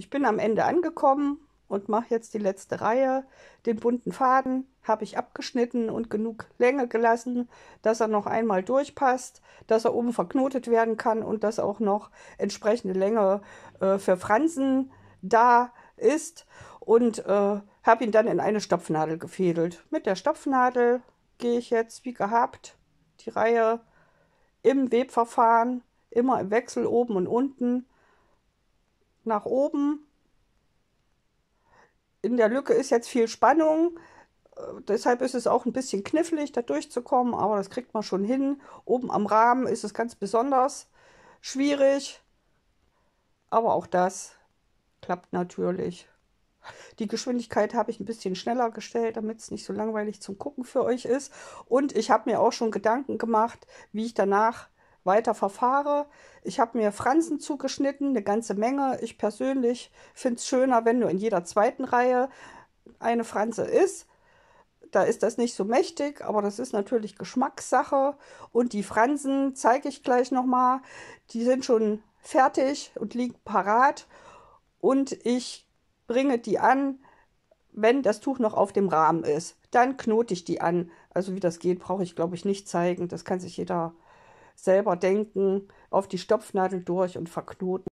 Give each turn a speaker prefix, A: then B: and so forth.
A: Ich bin am Ende angekommen und mache jetzt die letzte Reihe. Den bunten Faden habe ich abgeschnitten und genug Länge gelassen, dass er noch einmal durchpasst, dass er oben verknotet werden kann und dass auch noch entsprechende Länge äh, für Fransen da ist. Und äh, habe ihn dann in eine Stopfnadel gefädelt. Mit der Stopfnadel gehe ich jetzt wie gehabt die Reihe im Webverfahren, immer im Wechsel oben und unten nach oben. In der Lücke ist jetzt viel Spannung. Äh, deshalb ist es auch ein bisschen knifflig, da durchzukommen, aber das kriegt man schon hin. Oben am Rahmen ist es ganz besonders schwierig, aber auch das klappt natürlich. Die Geschwindigkeit habe ich ein bisschen schneller gestellt, damit es nicht so langweilig zum Gucken für euch ist. Und ich habe mir auch schon Gedanken gemacht, wie ich danach weiter verfahre. Ich habe mir Fransen zugeschnitten, eine ganze Menge. Ich persönlich finde es schöner, wenn nur in jeder zweiten Reihe eine Franse ist. Da ist das nicht so mächtig, aber das ist natürlich Geschmackssache. Und die Fransen zeige ich gleich nochmal. Die sind schon fertig und liegen parat. Und ich bringe die an, wenn das Tuch noch auf dem Rahmen ist. Dann knote ich die an. Also wie das geht, brauche ich, glaube ich, nicht zeigen. Das kann sich jeder selber denken, auf die Stopfnadel durch und verknoten.